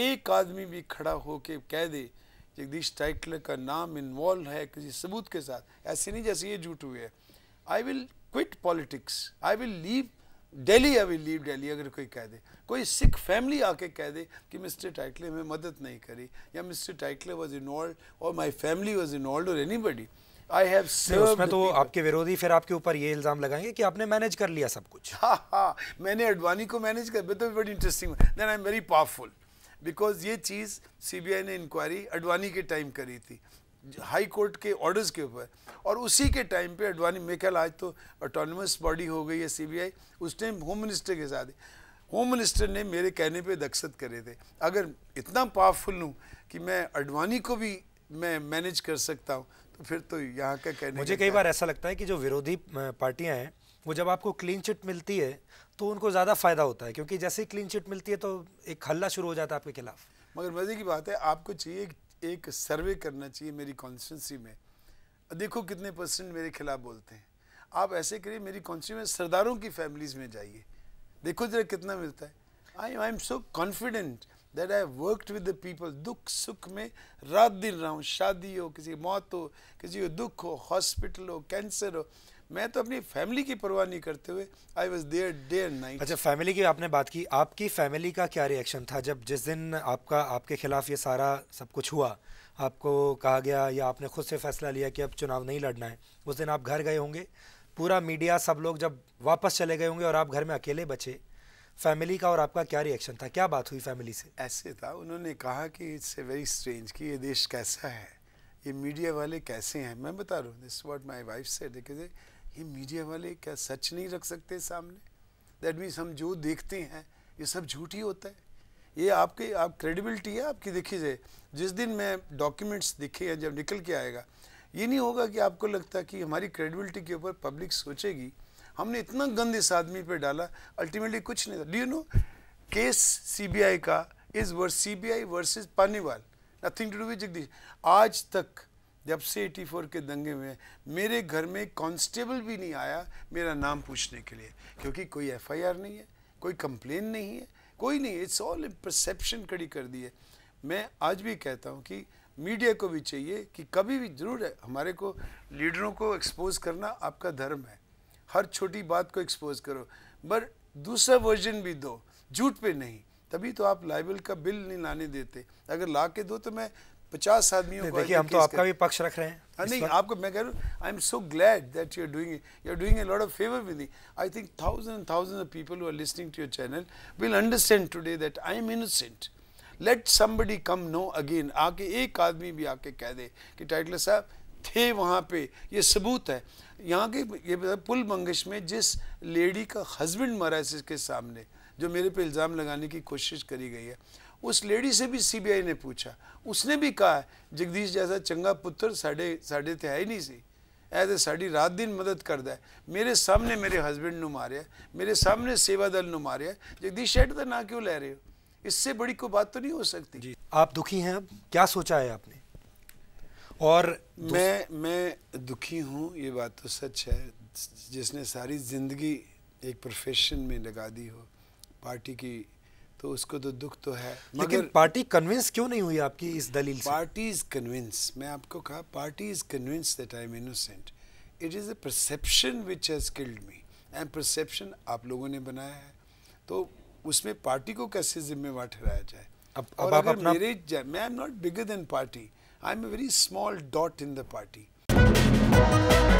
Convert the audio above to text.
एक आदमी भी खड़ा होके कह दे जगदीश टाइटलर का नाम इन्वॉल्व है किसी सबूत के साथ ऐसे नहीं जैसे ये झूठ हुए हैं I will quit politics I will leave Delhi I will leave Delhi अगर कोई कह दे कोई सिख फैमिली आके कह दे कि मिस्टर टाइटले हमें मदद नहीं करी या मिस्टर टाइटले वॉज इन्वॉल्व और माई फैमिली वॉज इन्वॉल्व और एनी बडी आई हैव उसमें तो आपके विरोधी फिर आपके ऊपर ये इल्ज़ाम लगाएंगे कि आपने मैनेज कर लिया सब कुछ हाँ हाँ मैंने अडवाणी को मैनेज कर तो बड़ी interesting then I am very powerful because ये चीज़ सीबीआई ने इंक्वायरी अडवानी के टाइम करी थी हाई कोर्ट के ऑर्डर्स के ऊपर और उसी के टाइम पे अडवानी मेरे ख्याल आज तो ऑटोनमस बॉडी हो गई है सीबीआई उस टाइम होम मिनिस्टर के साथ होम मिनिस्टर ने मेरे कहने पे दक्षत करे थे अगर इतना पावरफुल हूँ कि मैं अडवानी को भी मैं मैनेज कर सकता हूँ तो फिर तो यहाँ का कहने मुझे कई बार ऐसा लगता है कि जो विरोधी पार्टियाँ हैं वो जब आपको क्लीन चिट मिलती है तो उनको ज़्यादा फ़ायदा होता है क्योंकि जैसे ही क्लीन चिट मिलती है तो एक हल्ला शुरू हो जाता है आपके खिलाफ मगर मज़े की बात है आपको चाहिए एक सर्वे करना चाहिए मेरी कॉन्स्टिटेंसी में देखो कितने परसेंट मेरे खिलाफ बोलते हैं आप ऐसे करिए मेरी कॉन्स्टिट्यूंसी में सरदारों की फैमिलीज़ में जाइए देखो जरा कितना मिलता है I I am so confident that I work with the people दुख सुख में रात दिन रहा हूँ शादी हो किसी मौत हो किसी को दुख हो हॉस्पिटल हो कैंसर हो मैं तो अपनी फैमिली की परवाह नहीं करते हुए I was there day and night अच्छा फैमिली की आपने बात की आपकी फैमिली का क्या रिएक्शन था जब जिस दिन आपका आपके खिलाफ ये सारा सब कुछ हुआ आपको कहा गया या आपने खुद से फैसला लिया कि अब चुनाव नहीं लड़ना है उस दिन आप घर गए होंगे पूरा मीडिया सब लोग जब वापस चले गए होंगे और आप घर में अकेले बचे फैमिली का और आपका क्या रिएक्शन था क्या बात हुई फैमिली से ऐसे था उन्होंने कहा कि इट्स ए वेरी स्ट्रेंज कि ये देश कैसा है ये मीडिया वाले कैसे हैं मैं बता रहा हूँ दिस वॉट माई वाइफ से ये मीडिया वाले क्या सच नहीं रख सकते सामने दैट मीन्स हम जो देखते हैं ये सब झूठ ही होता है ये आपके आप क्रेडिबिलिटी है आपकी देखी जाए जिस दिन मैं डॉक्यूमेंट्स दिखे या जब निकल के आएगा ये नहीं होगा कि आपको लगता कि हमारी क्रेडिबिलिटी के ऊपर पब्लिक सोचेगी हमने इतना गंद इस आदमी पर डाला अल्टीमेटली कुछ नहीं था do you know case CBI का इज वर्स सीबीआई वर्सेस पानीवाल nothing to do with Jagdish आज तक जब से एटी फोर के दंगे में मेरे घर में कांस्टेबल भी नहीं आया मेरा नाम पूछने के लिए क्योंकि कोई एफआईआर नहीं है कोई कंप्लेन नहीं है कोई नहीं इट्स ऑल परसेप्शन खड़ी कर दी है मैं आज भी कहता हूँ कि मीडिया को भी चाहिए कि कभी भी ज़रूर है हमारे को लीडरों को एक्सपोज करना आपका धर्म है हर छोटी बात को एक्सपोज करो बट दूसरा वर्जन भी दो झूठ पे नहीं तभी तो आप लाइबल का बिल नहीं लाने देते अगर ला के दो तो मैं पचास आदमियों को देखिए हम तो आपका भी पक्ष रख रहे हैं हाँ, नहीं आपको मैं कह रहा हूँ I am so glad that you are doing you are doing a lot of favour with me I think thousand and thousand of people who are listening to your channel will understand today that I am innocent let somebody come no again आके एक आदमी भी आके कह दे कि Tytler साहब थे वहाँ पे ये सबूत है यहाँ के ये मतलब पुल मंगेश में जिस लेडी का हस्बैंड मरा है इसके सामने जो मेरे पे इल्ज़ाम लगाने की कोशिश करी गई है उस लेडी से भी सीबीआई ने पूछा उसने भी कहा जगदीश जैसा चंगा पुत्र साढ़े साढ़े तो है ही नहीं सी ਐਜ਼ ਸਾਡੀ ਰਾਤ ਦਿਨ ਮਦਦ ਕਰਦਾ मेरे ਸਾਹਮਣੇ ਮੇਰੇ ਹਸਬੰਡ ਨੂੰ मारे मेरे सामने सेवा दल ਨੂੰ मारे जगदीश शेट का ना क्यों ले रहे हो इससे बड़ी कोई बात तो नहीं हो सकती जी आप दुखी हैं अब क्या सोचा है आपने और मैं मैं दुखी हूँ ये बात तो सच है जिसने सारी ज़िंदगी एक प्रोफेशन में लगा दी हो पार्टी की तो उसको तो दुख तो है लेकिन पार्टी कन्विंस क्यों नहीं हुई आपकी इस दलील से पार्टी इज़ कन्विंस मैं आपको कहा party is convince that I am innocent it is a perception which has killed me and perception आप लोगों ने बनाया है तो उसमें पार्टी को कैसे जिम्मेवार ठहराया जाए अब, अब और आप अगर अपना... मेरे जाए मैं I am not bigger than party I am a very small dot in the party